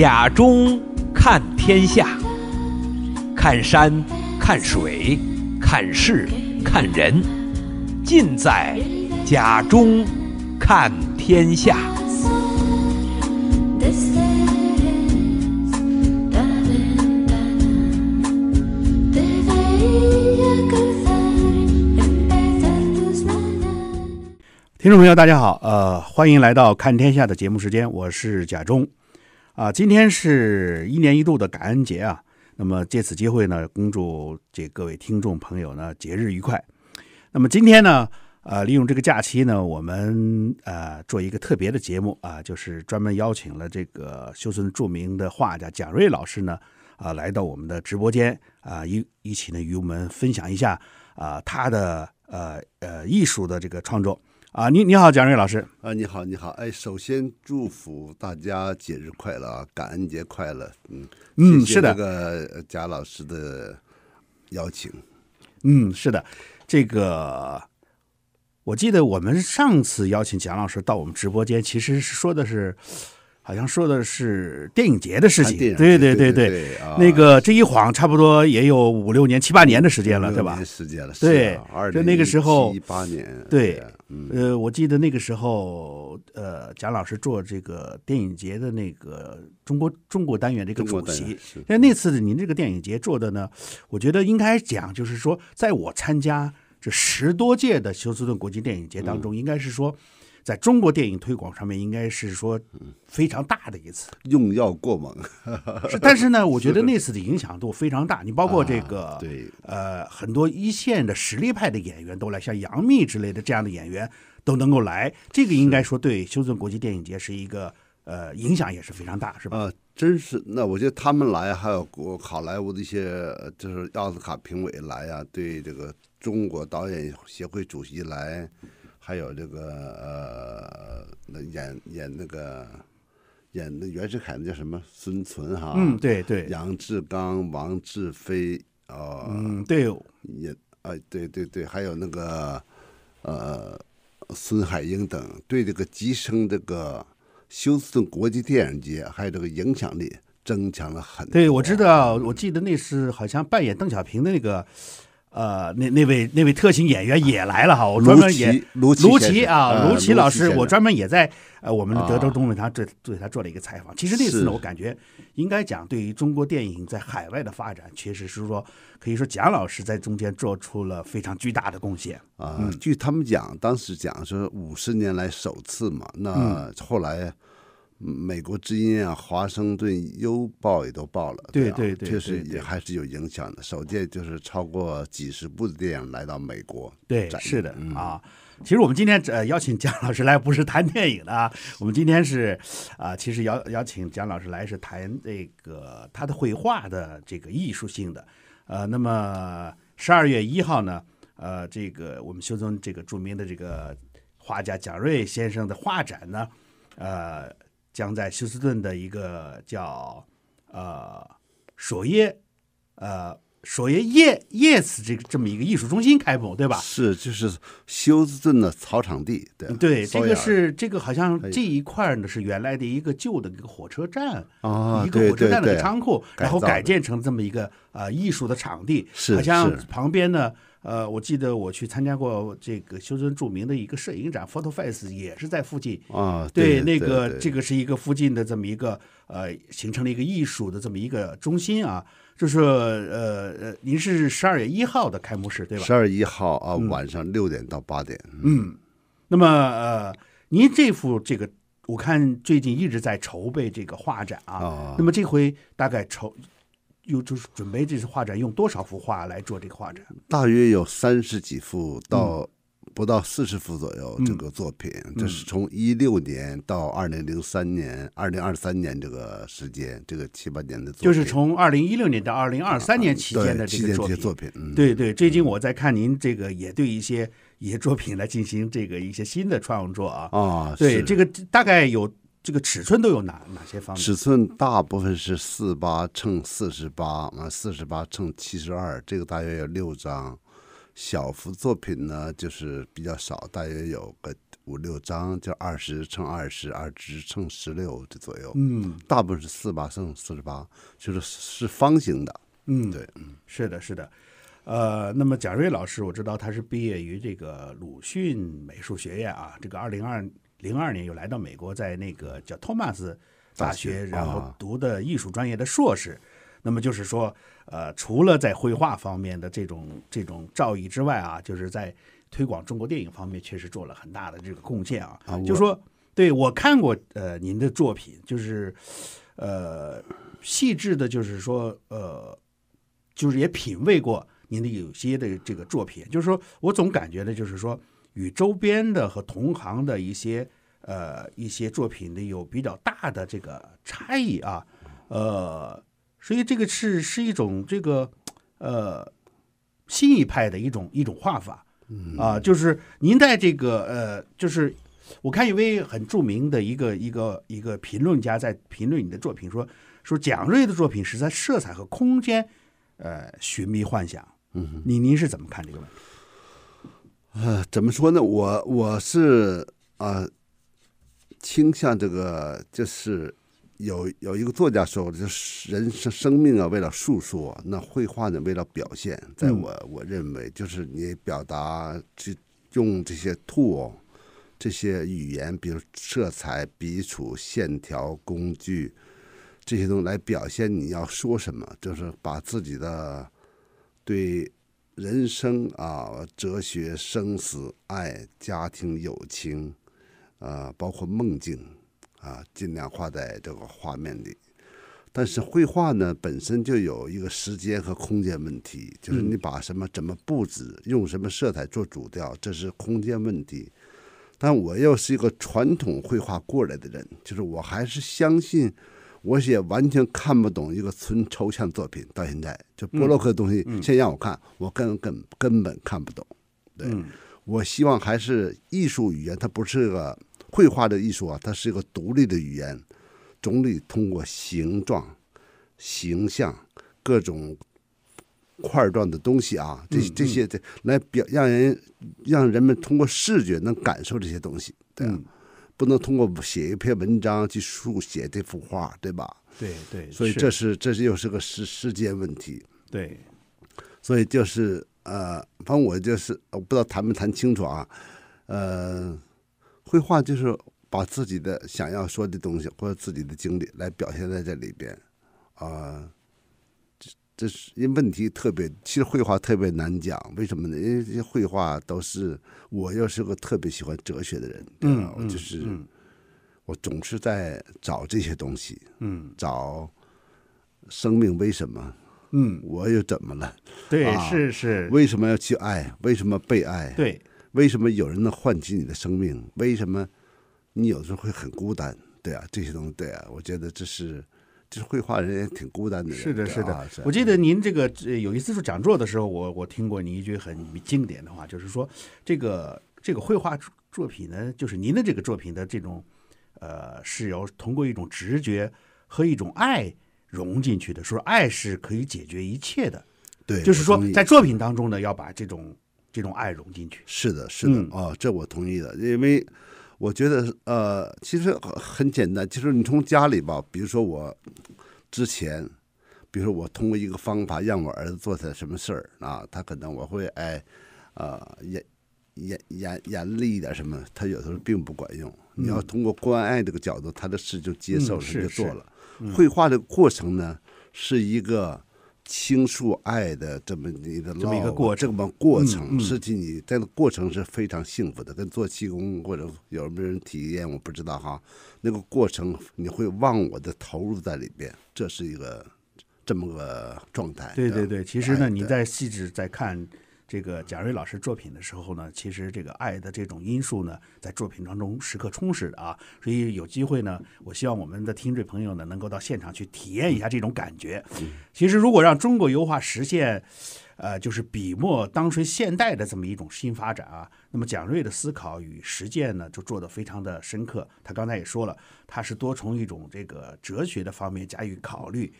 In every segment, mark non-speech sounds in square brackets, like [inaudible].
甲中看天下，看山看水，看事看人，尽在甲中看天下。听众朋友，大家好，呃，欢迎来到看天下的节目时间，我是甲中。啊，今天是一年一度的感恩节啊，那么借此机会呢，恭祝这各位听众朋友呢节日愉快。那么今天呢，呃，利用这个假期呢，我们呃做一个特别的节目啊，就是专门邀请了这个休斯顿著名的画家蒋锐老师呢，啊，来到我们的直播间啊，一一起呢与我们分享一下啊他的呃呃艺术的这个创作。啊，你你好，蒋瑞老师。啊，你好，你好。哎，首先祝福大家节日快乐啊，感恩节快乐。嗯嗯，是的。这个贾老师的邀请。嗯，是的。这个我记得我们上次邀请蒋老师到我们直播间，其实是说的是，好像说的是电影节的事情。对对对对。那个这一晃，差不多也有五六年、七八年的时间了，对吧？时间了。对。二零一八年。对。呃，我记得那个时候，呃，贾老师做这个电影节的那个中国中国单元这个主席，那那次您这个电影节做的呢，我觉得应该讲就是说，在我参加这十多届的休斯顿国际电影节当中，应该是说。在中国电影推广上面，应该是说非常大的一次。用药过猛，是，但是呢，[laughs] 我觉得那次的影响度非常大。你包括这个，对，呃，很多一线的实力派的演员都来，像杨幂之类的这样的演员都能够来，这个应该说对休斯顿国际电影节是一个呃影响也是非常大，是吧？呃，真是，那我觉得他们来，还有好莱坞的一些就是奥斯卡评委来呀，对这个中国导演协会主席来。还有这个呃，演演那个演那袁世凯那叫什么孙存哈？嗯，对对，杨志刚、王志飞哦，嗯，对，也啊，对对对，还有那个呃，孙海英等，对这个提升这个休斯顿国际电影节，还有这个影响力增强了很。对，我知道，我记得那是好像扮演邓小平的那个。呃，那那位那位特型演员也来了哈，我专门也卢奇啊，卢奇老师，我专门也在呃，我们德州中影他这对他做了一个采访。其实那次呢，我感觉应该讲，对于中国电影在海外的发展，确实是说可以说蒋老师在中间做出了非常巨大的贡献。啊，据他们讲，当时讲说五十年来首次嘛，那后来。美国之音啊，《华盛顿邮报》也都报了，对对，确实也还是有影响的。首届就是超过几十部的电影来到美国，对，是的啊。其实我们今天呃邀请蒋老师来，不是谈电影的，啊，[laughs] 我们今天是啊，其实邀邀请蒋老师来是谈这个他的绘画的这个艺术性的。呃，那么十二月一号呢，呃，这个我们修宗这个著名的这个画家蒋锐先生的画展呢，呃。将在休斯顿的一个叫呃索耶呃索耶耶耶斯这个这么一个艺术中心开幕，对吧？是，就是休斯顿的草场地，对对，这个是这个，好像这一块呢是原来的一个旧的一个火车站啊，一个火车站的一个仓库，然后改建成这么一个呃艺术的场地，好像旁边呢。呃，我记得我去参加过这个修真著名的一个摄影展，Photo Face 也是在附近啊。对，那个这个是一个附近的这么一个呃，形成了一个艺术的这么一个中心啊。就是呃呃，您是十二月一号的开幕式对吧？十二月一号啊，晚上六点到八点。嗯，那么呃，您这幅这个我看最近一直在筹备这个画展啊。啊，那么这回大概筹。有就是准备这次画展用多少幅画来做这个画展？大约有三十几幅到不到四十幅左右这个作品。这是从一六年到二零零三年、二零二三年这个时间，这个七八年的作品。就是从二零一六年到二零二三年期间的这个作品。对对，最近我在看您这个，也对一些一些作品来进行这个一些新的创作啊啊，对这个大概有。这个尺寸都有哪哪些方面？尺寸大部分是四八乘四十八，完四十八乘七十二，这个大约有六张。小幅作品呢，就是比较少，大约有个五六张，就二十乘二十，二十乘十六这左右。嗯，大部分是四八乘四十八，就是是方形的。嗯，对，嗯，是的，是的。呃，那么贾瑞老师，我知道他是毕业于这个鲁迅美术学院啊，这个二零二。零二年又来到美国，在那个叫托马斯大学，然后读的艺术专业的硕士。那么就是说，呃，除了在绘画方面的这种这种造诣之外啊，就是在推广中国电影方面，确实做了很大的这个贡献啊。就说，对我看过呃您的作品，就是呃细致的，就是说呃，就是也品味过您的有些的这个作品，就是说我总感觉呢，就是说。与周边的和同行的一些呃一些作品的有比较大的这个差异啊，呃，所以这个是是一种这个呃新一派的一种一种画法啊，就是您在这个呃，就是我看一位很著名的一个一个一个评论家在评论你的作品，说说蒋锐的作品是在色彩和空间呃寻觅幻想，嗯，您您是怎么看这个问题？呃，怎么说呢？我我是啊，倾向这个就是，有有一个作家说就是人生生命啊，为了诉说；那绘画呢，为了表现。在我我认为，就是你表达，就用这些 tool，这些语言，比如色彩、笔触、线条、工具这些东西来表现你要说什么，就是把自己的对。人生啊，哲学、生死、爱、家庭、友情，啊，包括梦境啊，尽量画在这个画面里。但是绘画呢，本身就有一个时间和空间问题，就是你把什么怎么布置，用什么色彩做主调，这是空间问题。但我要是一个传统绘画过来的人，就是我还是相信。我也完全看不懂一个纯抽象作品，到现在，就波洛克的东西，先让我看，我根根根本看不懂。对，我希望还是艺术语言，它不是个绘画的艺术啊，它是一个独立的语言，总得通过形状、形象、各种块状的东西啊，这这些来表，让人让人们通过视觉能感受这些东西，对啊。不能通过写一篇文章去书写这幅画，对吧？对对，所以这是这是又是个时时间问题。对，所以就是呃，反正我就是我不知道谈没谈清楚啊，呃，绘画就是把自己的想要说的东西或者自己的经历来表现在这里边，啊。这是因问题特别，其实绘画特别难讲，为什么呢？因为绘画都是，我又是个特别喜欢哲学的人，嗯，就是我总是在找这些东西，嗯，找生命为什么，嗯，我又怎么了？对，是是，为什么要去爱？为什么被爱？对，为什么有人能唤起你的生命？为什么你有时候会很孤单？对啊，这些东西，对啊，我觉得这是。就是绘画人也挺孤单的，是的，是的。我记得您这个有一次做讲座的时候，我我听过您一句很经典的话，就是说这个这个绘画作品呢，就是您的这个作品的这种呃，是由通过一种直觉和一种爱融进去的，说爱是可以解决一切的。对，就是说在作品当中呢，要把这种这种爱融进去。是的，是的，啊，这我同意的，因为。我觉得呃，其实很简单，就是你从家里吧，比如说我之前，比如说我通过一个方法让我儿子做点什么事儿啊，他可能我会哎，呃，严严严严厉一点什么，他有时候并不管用。你要通过关爱这个角度，他的事就接受了，就做了。绘画的过程呢，是一个。倾诉爱的这么一个这么一个过这么过程，实际你在过程是非常幸福的，跟做气功或者有没有人体验我不知道哈，那个过程你会忘我的投入在里边，这是一个这么个状态。对对对，其实呢，你在细致在看。这个蒋锐老师作品的时候呢，其实这个爱的这种因素呢，在作品当中时刻充实的啊，所以有机会呢，我希望我们的听众朋友呢，能够到现场去体验一下这种感觉。其实，如果让中国油画实现，呃，就是笔墨当随现代的这么一种新发展啊，那么蒋锐的思考与实践呢，就做得非常的深刻。他刚才也说了，他是多从一种这个哲学的方面加以考虑。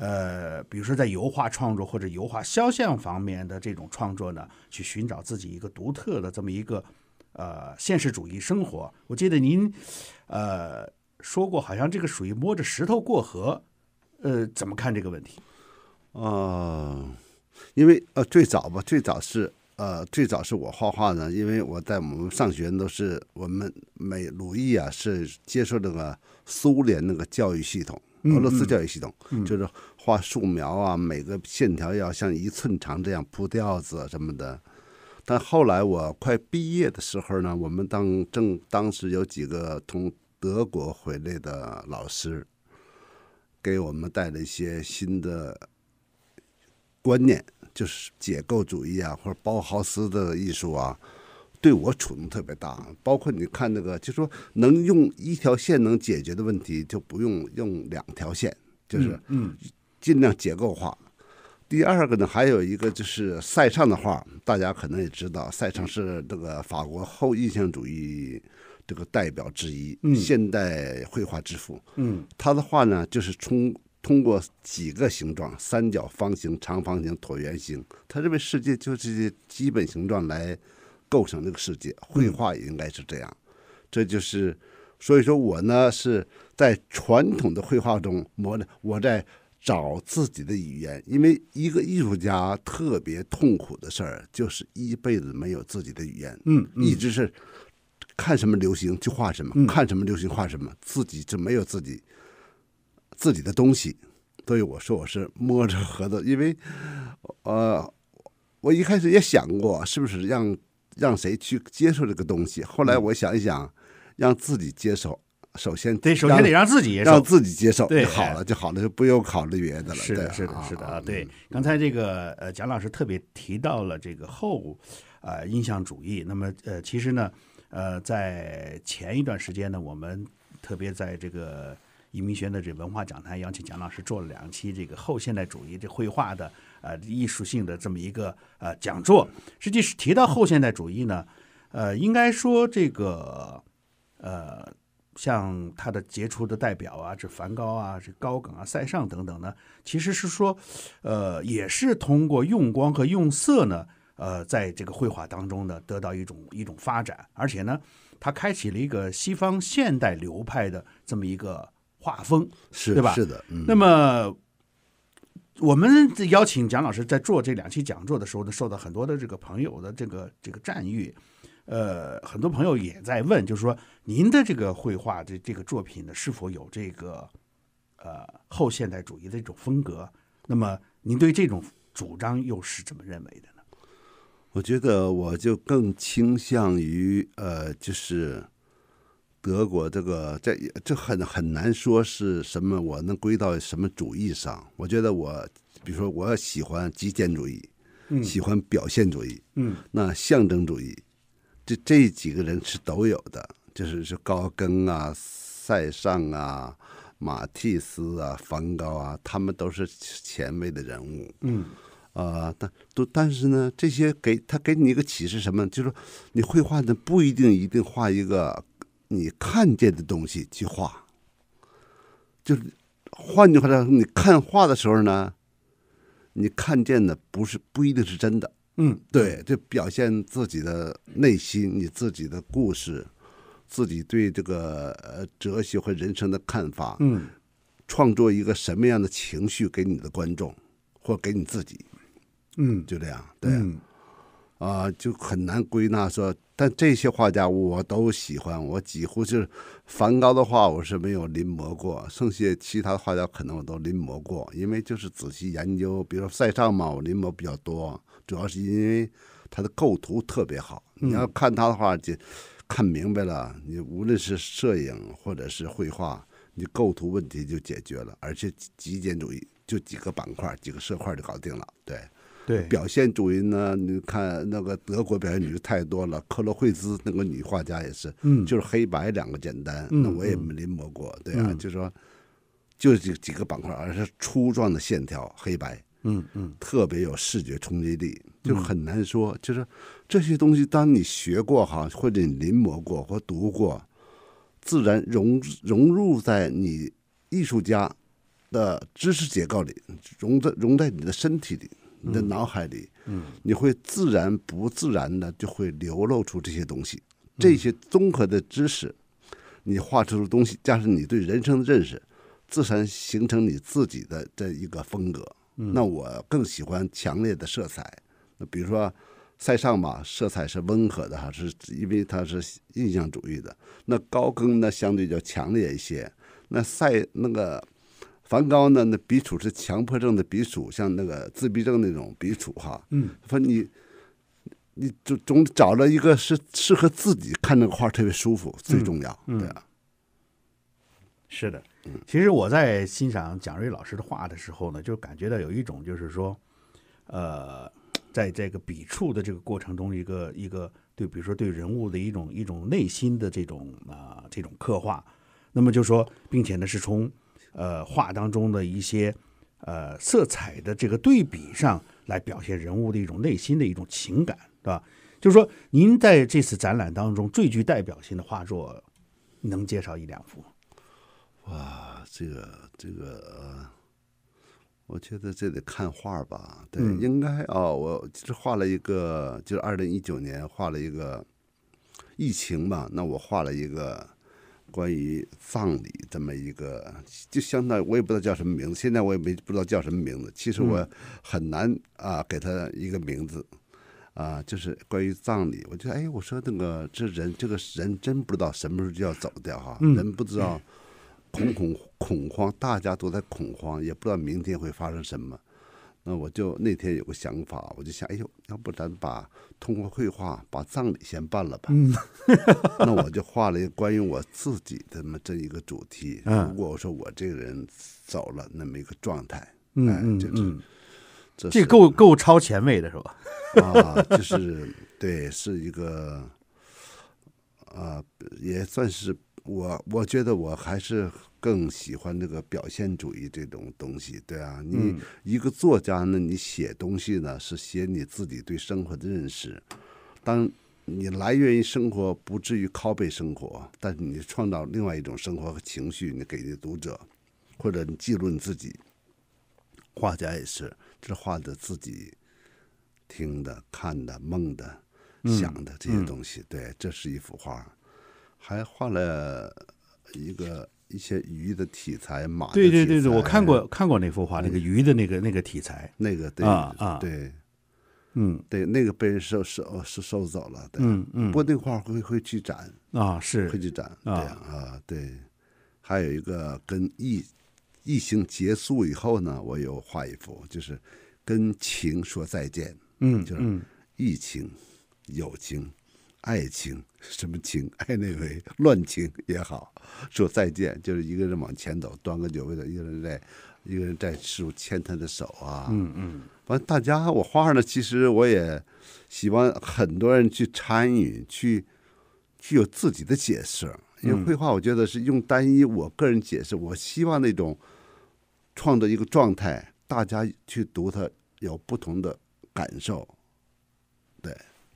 呃，比如说在油画创作或者油画肖像方面的这种创作呢，去寻找自己一个独特的这么一个呃现实主义生活。我记得您，呃，说过好像这个属于摸着石头过河，呃，怎么看这个问题？哦，因为呃，最早吧，最早是呃，最早是我画画呢，因为我在我们上学都是我们美鲁艺啊，是接受那个苏联那个教育系统。俄罗斯教育系统就是画素描啊，每个线条要像一寸长这样铺调子什么的。但后来我快毕业的时候呢，我们当正当时有几个从德国回来的老师，给我们带了一些新的观念，就是解构主义啊，或者包豪斯的艺术啊。对我触动特别大，包括你看那个，就说能用一条线能解决的问题，就不用用两条线，就是嗯，尽量结构化。第二个呢，还有一个就是塞尚的画，大家可能也知道，塞尚是这个法国后印象主义这个代表之一，现代绘画之父。嗯，他的画呢，就是从通过几个形状，三角、方形、长方形、椭圆形，他认为世界就这些基本形状来。构成这个世界，绘画也应该是这样，这就是，所以说我呢是在传统的绘画中磨呢。我在找自己的语言。因为一个艺术家特别痛苦的事儿，就是一辈子没有自己的语言，嗯，一直是看什么流行就画什么，看什么流行画什么，自己就没有自己自己的东西。所以我说我是摸着盒子，因为呃，我一开始也想过是不是让。让谁去接受这个东西？后来我想一想，让自己接受，首先得首先得让自己让自己接受，对，好了就好了，就不用考虑别的了。是的，是的，是的啊！对，刚才这个呃，蒋老师特别提到了这个后呃印象主义。那么呃，其实呢，呃，在前一段时间呢，我们特别在这个。移民学的这文化讲坛邀请蒋老师做了两期这个后现代主义这绘画的呃艺术性的这么一个呃讲座。实际是提到后现代主义呢，呃，应该说这个呃，像他的杰出的代表啊，这梵高啊，这高耿啊，塞尚等等呢，其实是说，呃，也是通过用光和用色呢，呃，在这个绘画当中呢，得到一种一种发展，而且呢，它开启了一个西方现代流派的这么一个。画风是，对吧？是的。那么，我们邀请蒋老师在做这两期讲座的时候呢，受到很多的这个朋友的这个这个赞誉。呃，很多朋友也在问，就是说您的这个绘画这这个作品呢，是否有这个呃后现代主义的一种风格？那么您对这种主张又是怎么认为的呢？我觉得，我就更倾向于呃，就是。德国这个这这很很难说是什么，我能归到什么主义上？我觉得我，比如说我喜欢极简主义，嗯，喜欢表现主义，嗯，那象征主义，这这几个人是都有的，就是是高更啊、塞尚啊、马蒂斯啊、梵高啊，他们都是前辈的人物，嗯，呃，但都但是呢，这些给他给你一个启示什么？就是你绘画呢不一定一定画一个。你看见的东西去画，就是，换句话说，你看画的时候呢，你看见的不是不一定是真的。嗯，对，就表现自己的内心，你自己的故事，自己对这个呃哲学和人生的看法。嗯，创作一个什么样的情绪给你的观众，或给你自己？嗯，就这样，对。啊，就很难归纳说，但这些画家我都喜欢，我几乎就是，梵高的画我是没有临摹过，剩下其他的画家可能我都临摹过，因为就是仔细研究，比如说塞尚嘛，我临摹比较多，主要是因为他的构图特别好，你要看他的话就看明白了，你无论是摄影或者是绘画，你构图问题就解决了，而且极简主义就几个板块、几个色块就搞定了，对。对表现主义呢？你看那个德国表现主义太多了，克洛惠兹那个女画家也是，嗯，就是黑白两个简单。那我也没临摹过，对啊，就说就几几个板块，而是粗壮的线条，黑白，嗯嗯，特别有视觉冲击力，就很难说。就是这些东西，当你学过哈，或者你临摹过或读过，自然融融入在你艺术家的知识结构里，融在融在你的身体里。你的脑海里，嗯，你会自然不自然的就会流露出这些东西，这些综合的知识，你画出的东西，加上你对人生的认识，自然形成你自己的这一个风格。那我更喜欢强烈的色彩，那比如说塞尚吧，色彩是温和的哈，是因为他是印象主义的。那高更呢，相对较强烈一些。那塞那个。梵高呢？那笔触是强迫症的笔触，像那个自闭症那种笔触，哈。嗯。说你，你就总找了一个是适合自己看那个画特别舒服，最重要，对啊。是的。嗯。其实我在欣赏蒋锐老师的画的时候呢，就感觉到有一种，就是说，呃，在这个笔触的这个过程中，一个一个对，比如说对人物的一种一种内心的这种啊这种刻画，那么就说，并且呢是从。呃，画当中的一些呃色彩的这个对比上来表现人物的一种内心的一种情感，对吧？就是说，您在这次展览当中最具代表性的画作，能介绍一两幅？哇，这个这个，我觉得这得看画吧。对，应该啊，我是画了一个，就是二零一九年画了一个疫情吧，那我画了一个。关于葬礼这么一个，就相当于我也不知道叫什么名字，现在我也没不知道叫什么名字。其实我很难啊，给他一个名字，啊，就是关于葬礼，我觉得哎，我说那个这人这个人真不知道什么时候就要走掉哈，人不知道，恐恐恐慌，大家都在恐慌，也不知道明天会发生什么。那我就那天有个想法，我就想，哎呦，要不咱把通过绘画把葬礼先办了吧？[laughs] 那我就画了一个关于我自己的这么这一个主题。如果我说我这个人走了，那么一个状态，哎，就是这够够超前卫的是吧？[laughs] 啊，就是对，是一个啊，也算是。我我觉得我还是更喜欢那个表现主义这种东西，对啊，你一个作家呢，你写东西呢是写你自己对生活的认识，当你来源于生活，不至于拷贝生活，但是你创造另外一种生活和情绪，你给的读者，或者你记录你自己。画家也是，这画的自己，听的、看的、梦的、想的这些东西，对，这是一幅画。还画了一个一些鱼的题材，马材。对对对对，我看过看过那幅画，那个鱼的那个那个题材，那个啊啊对，嗯对，那个被人收收收收走了。嗯嗯，不过那画会会去展啊，是会去展啊啊对。还有一个跟疫疫情结束以后呢，我有画一幅，就是跟情说再见。嗯，就是疫情，友情。爱情 [laughs] 什么情？[laughs] 爱那位乱情也好，[laughs] 说再见就是一个人往前走，端个酒杯的一个人在，一个人在手牵他的手啊。嗯嗯。完，大家我画呢，其实我也希望很多人去参与，去具有自己的解释。因为绘画，我觉得是用单一我个人解释，我希望那种创作一个状态，大家去读它有不同的感受。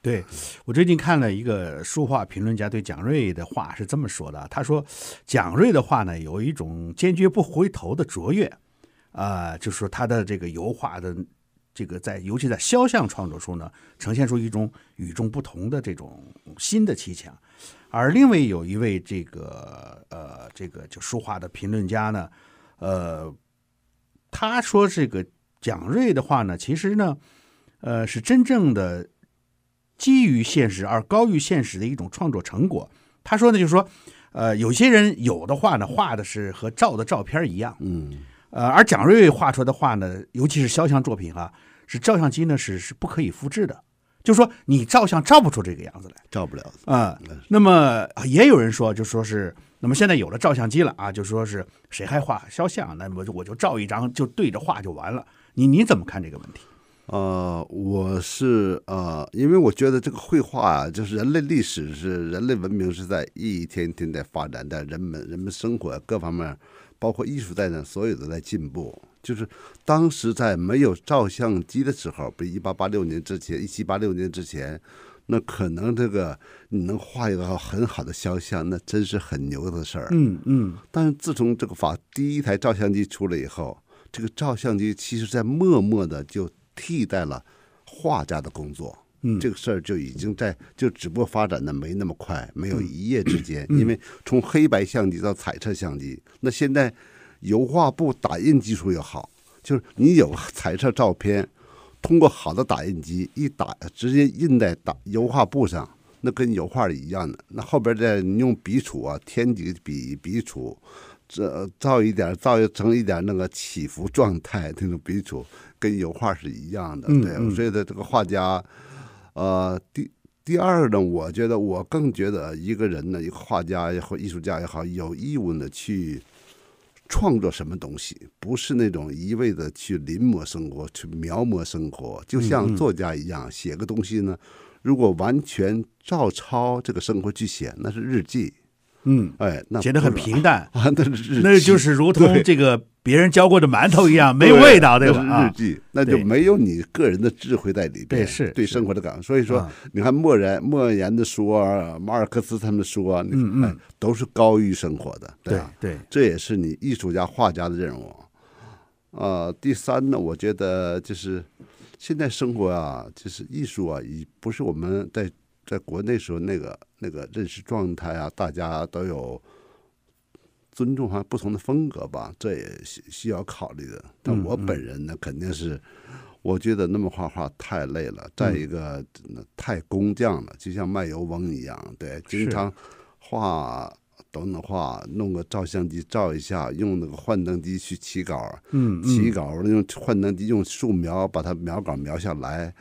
对，我最近看了一个书画评论家对蒋锐的话是这么说的，他说，蒋锐的话呢有一种坚决不回头的卓越，啊，就是说他的这个油画的这个在尤其在肖像创作中呢，呈现出一种与众不同的这种新的气象，而另外有一位这个呃这个就书画的评论家呢，呃，他说这个蒋锐的话呢，其实呢，呃是真正的。基于现实而高于现实的一种创作成果，他说呢，就是说，呃，有些人有的画呢，画的是和照的照片一样，嗯，呃，而蒋瑞瑞画出的画呢，尤其是肖像作品啊，是照相机呢是是不可以复制的，就是说你照相照不出这个样子来，照不了啊。那么也有人说，就说是，那么现在有了照相机了啊，就说是谁还画肖像，那么我就照一张，就对着画就完了。你你怎么看这个问题？呃，我是呃，因为我觉得这个绘画啊，就是人类历史是人类文明是在一天天在发展，在人们人们生活各方面，包括艺术在内，所有都在进步。就是当时在没有照相机的时候，比一八八六年之前，一七八六年之前，那可能这个你能画一个很好的肖像，那真是很牛的事儿。嗯嗯。但是自从这个法第一台照相机出来以后，这个照相机其实，在默默的就。替代了画家的工作，这个事儿就已经在就只不过发展的没那么快，没有一夜之间，因为从黑白相机到彩色相机，那现在油画布打印技术又好，就是你有彩色照片，通过好的打印机一打，直接印在打油画布上，那跟油画一样的，那后边再你用笔触啊，添几个笔笔触。这造一点，造成一点那个起伏状态，那种笔触跟油画是一样的，对。所以呢，这个画家，呃，第第二呢，我觉得我更觉得一个人呢，一个画家也好，艺术家也好，有义务呢去创作什么东西，不是那种一味的去临摹生活，去描摹生活，就像作家一样写个东西呢，如果完全照抄这个生活去写，那是日记。嗯，哎，觉得很平淡 [laughs] 那那就是如同这个别人教过的馒头一样，[laughs] 没有味道，对吧？啊，日记那就没有你个人的智慧在里边，对，是对生活的感悟。所以说，你看莫言，莫言的书啊，马尔克斯他们的书啊，嗯嗯，都是高于生活的，对对，这也是你艺术家、画家的任务。啊，第三呢，我觉得就是现在生活啊，就是艺术啊，已不是我们在。在国内时候，那个那个认识状态啊，大家都有尊重，好像不同的风格吧，这也需需要考虑的。但我本人呢，肯定是，我觉得那么画画太累了，再一个那太工匠了，就像卖油翁一样，对，经常画都能画，弄个照相机照一下，用那个幻灯机去起稿，嗯，起稿用幻灯机用素描把它描稿描下来。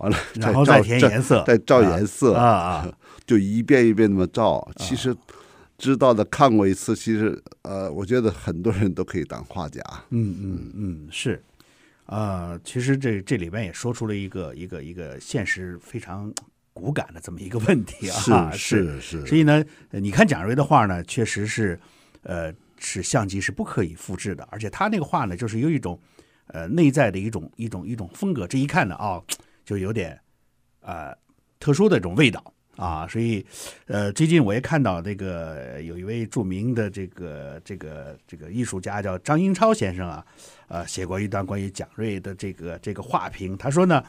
完了，[laughs] 然后再填颜色，再照颜色啊啊！[laughs] 就一遍一遍那么照。其实，知道的看过一次，其实呃，我觉得很多人都可以当画家。嗯嗯嗯，是，啊，其实这这里边也说出了一个一个一个现实非常骨感的这么一个问题啊，是是。所以呢，你看蒋瑞的画呢，确实是，呃，是相机是不可以复制的，而且他那个画呢，就是有一种，呃，内在的一种一种一种风格，这一看呢啊。就有点，啊，特殊的这种味道啊，所以，呃，最近我也看到这个有一位著名的这个这个这个艺术家叫张英超先生啊，呃，写过一段关于蒋锐的这个这个画评，他说呢，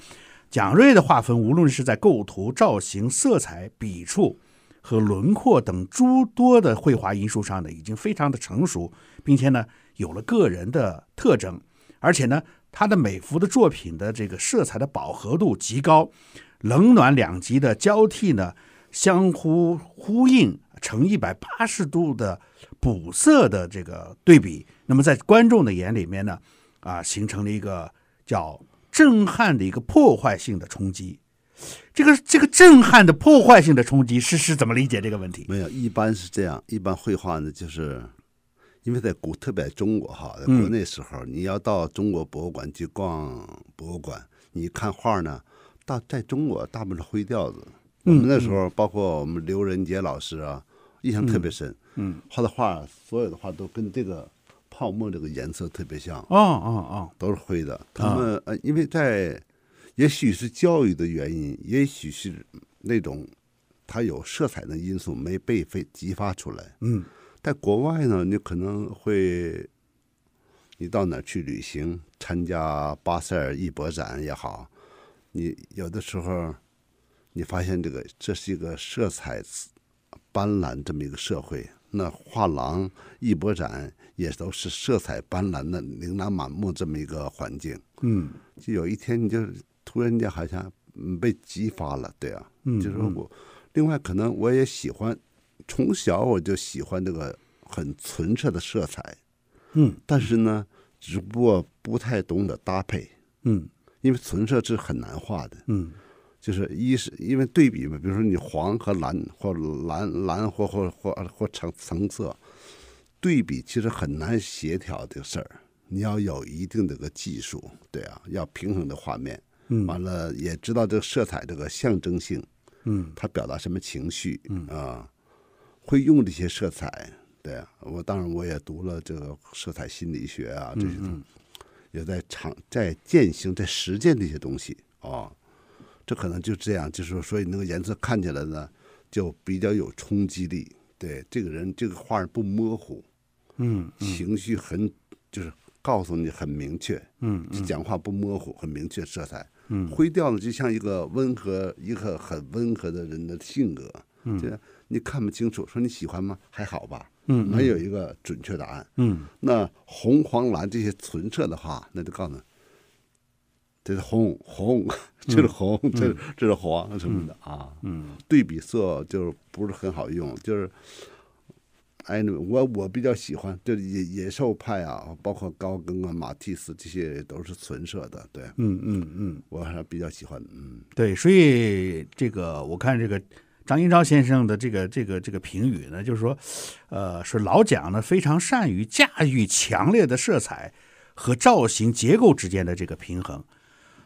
蒋锐的画风无论是在构图、造型、色彩、笔触和轮廓等诸多的绘画因素上呢，已经非常的成熟，并且呢，有了个人的特征，而且呢。他的每幅的作品的这个色彩的饱和度极高，冷暖两极的交替呢，相互呼应，呈一百八十度的补色的这个对比。那么在观众的眼里面呢，啊，形成了一个叫震撼的一个破坏性的冲击。这个这个震撼的破坏性的冲击是是怎么理解这个问题？没有，一般是这样，一般绘画呢就是。因为在古，特别中国哈，在国内时候，你要到中国博物馆去逛博物馆，你看画呢，大在中国大部分是灰调子。我们那时候，包括我们刘仁杰老师啊，印象特别深。嗯，画的画，所有的画都跟这个泡沫这个颜色特别像。哦哦哦，都是灰的。他们呃，因为在也许是教育的原因，也许是那种它有色彩的因素没被非激发出来。嗯。在国外呢，你可能会，你到哪去旅行，参加巴塞尔艺博展也好，你有的时候，你发现这个这是一个色彩斑斓这么一个社会，那画廊、艺博展也都是色彩斑斓的、琳琅满目这么一个环境。嗯。就有一天你就突然间好像被激发了，对啊。嗯。就是我，另外可能我也喜欢。从小我就喜欢这个很纯色的色彩，嗯，但是呢，只不过不太懂得搭配，嗯，因为纯色是很难画的，嗯，就是一是因为对比嘛，比如说你黄和蓝或蓝蓝或或或或橙橙色对比，其实很难协调的事儿，你要有一定的个技术，对啊，要平衡的画面，嗯，完了也知道这个色彩这个象征性，嗯，它表达什么情绪，嗯啊。会用这些色彩，对我当然我也读了这个色彩心理学啊这些东西，也在尝在践行在实践这些东西啊。这可能就这样，就是说，所以那个颜色看起来呢，就比较有冲击力。对，这个人这个画不模糊，嗯，情绪很就是告诉你很明确，嗯，讲话不模糊，很明确色彩，嗯，灰调呢就像一个温和一个很温和的人的性格，嗯。你看不清楚，说你喜欢吗？还好吧，嗯，没有一个准确答案，嗯。那红、黄、蓝这些纯色的话，那就告诉，你，这是红，红 [laughs] 这是红，这是这是黄什么的啊？嗯，对比色就是不是很好用，就是哎，我我比较喜欢，就是野野兽派啊，包括高更啊、马蒂斯这些都是纯色的，对，嗯嗯嗯，我还比较喜欢，嗯，对，所以这个我看这个。张英昭先生的这个这个这个评语呢，就是说，呃，是老蒋呢非常善于驾驭强烈的色彩和造型结构之间的这个平衡。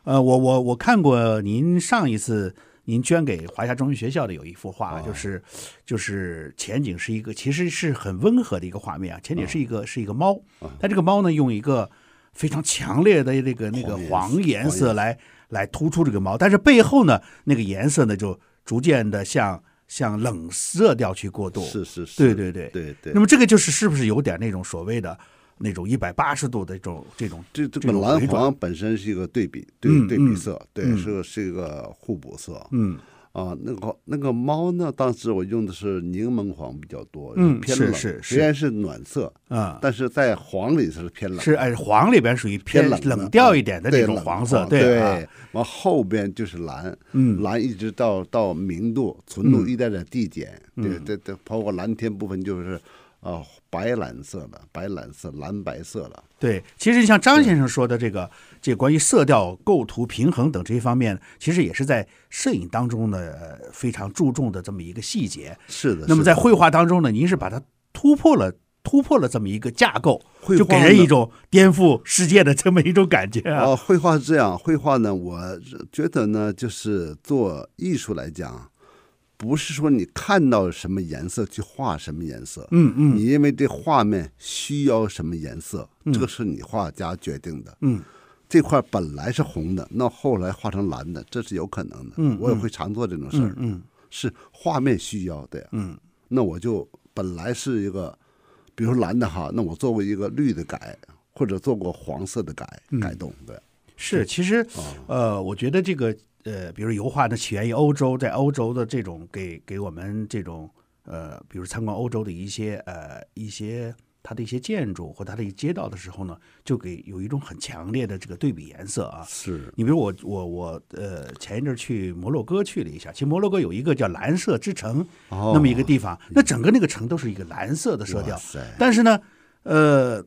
呃，我我我看过您上一次您捐给华夏中学学校的有一幅画，就是就是前景是一个其实是很温和的一个画面啊，前景是一个是一个猫，但这个猫呢用一个非常强烈的那个那个黄颜色来来突出这个猫，但是背后呢那个颜色呢就。逐渐的向向冷色调去过渡，是是是，对对对对对。那么这个就是是不是有点那种所谓的那种一百八十度的这种这种这这个蓝黄本身是一个对比对对比色，对是个是一个互补色，嗯。啊，那个那个猫呢？当时我用的是柠檬黄比较多，嗯，偏冷，虽然是暖色，啊，但是在黄里头是偏冷，是哎，黄里边属于偏冷冷调一点的这种黄色，对，然后边就是蓝，嗯，蓝一直到到明度、纯度一点点递减，对对对，包括蓝天部分就是。哦，白蓝色的，白蓝色，蓝白色的。对，其实像张先生说的这个，这关于色调、构图、平衡等这些方面，其实也是在摄影当中呢非常注重的这么一个细节。是的。那么在绘画当中呢，您是把它突破了，突破了这么一个架构，就给人一种颠覆世界的这么一种感觉。哦，绘画是这样，绘画呢，我觉得呢，就是做艺术来讲。不是说你看到什么颜色去画什么颜色，嗯嗯，你因为这画面需要什么颜色，这个是你画家决定的，嗯，这块本来是红的，那后来画成蓝的，这是有可能的，嗯，我也会常做这种事儿，嗯，是画面需要的，嗯，那我就本来是一个，比如说蓝的哈，那我做过一个绿的改，或者做过黄色的改改动，对，是，其实，呃，我觉得这个。呃，比如油画呢，起源于欧洲，在欧洲的这种给给我们这种呃，比如参观欧洲的一些呃一些它的一些建筑或它的一街道的时候呢，就给有一种很强烈的这个对比颜色啊。是，你比如我我我呃前一阵儿去摩洛哥去了一下，其实摩洛哥有一个叫蓝色之城那么一个地方，那整个那个城都是一个蓝色的色调，但是呢，呃。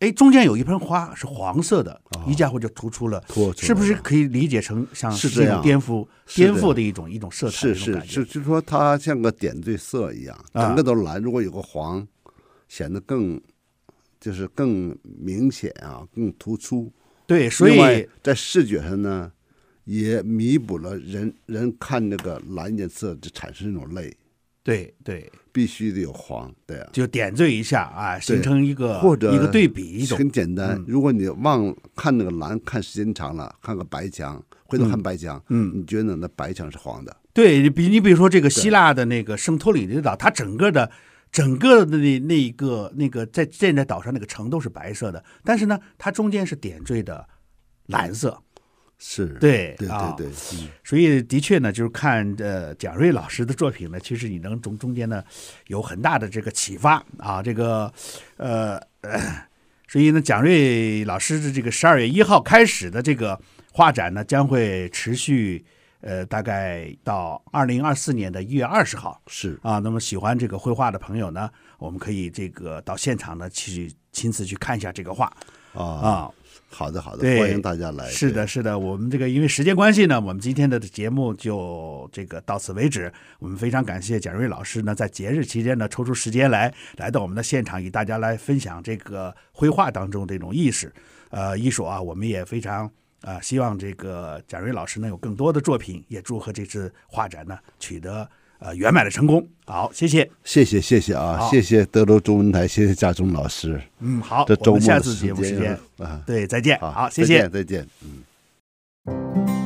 哎，中间有一盆花是黄色的，一家伙就突出了，是不是可以理解成像是这样颠覆颠覆的一种一种色彩，是是，就就说它像个点缀色一样，整个都蓝，如果有个黄，显得更就是更明显啊，更突出。对，所以在视觉上呢，也弥补了人人看那个蓝颜色就产生那种累。对对，必须得有黄，对啊，就点缀一下啊，形成一个或者一个对比，一种很简单。如果你忘看那个蓝，看时间长了，看个白墙，回头看白墙，嗯，你觉得那白墙是黄的？对比你比如说这个希腊的那个圣托里尼岛，它整个的整个的那那一个那个在建在岛上那个城都是白色的，但是呢，它中间是点缀的蓝色。是对，对对对，所以的确呢，就是看呃蒋锐老师的作品呢，其实你能从中间呢有很大的这个启发啊，这个呃，[clears throat] 所以呢蒋锐老师的这个十二月一号开始的这个画展呢，将会持续呃大概到二零二四年的一月二十号是啊，那么喜欢这个绘画的朋友呢，我们可以这个到现场呢去亲自去看一下这个画啊。好的，好的，欢迎大家来。是的，是的，我们这个因为时间关系呢，我们今天的节目就这个到此为止。我们非常感谢蒋瑞老师呢，在节日期间呢抽出时间来来到我们的现场，与大家来分享这个绘画当中这种意识，呃，艺术啊，我们也非常啊希望这个蒋瑞老师能有更多的作品，也祝贺这次画展呢取得。呃圆满的成功，好，谢谢，谢谢，谢谢啊，谢谢德州中文台，谢谢贾忠老师，嗯，好，这周末的时间啊，对，再见，好，谢谢，再见，嗯。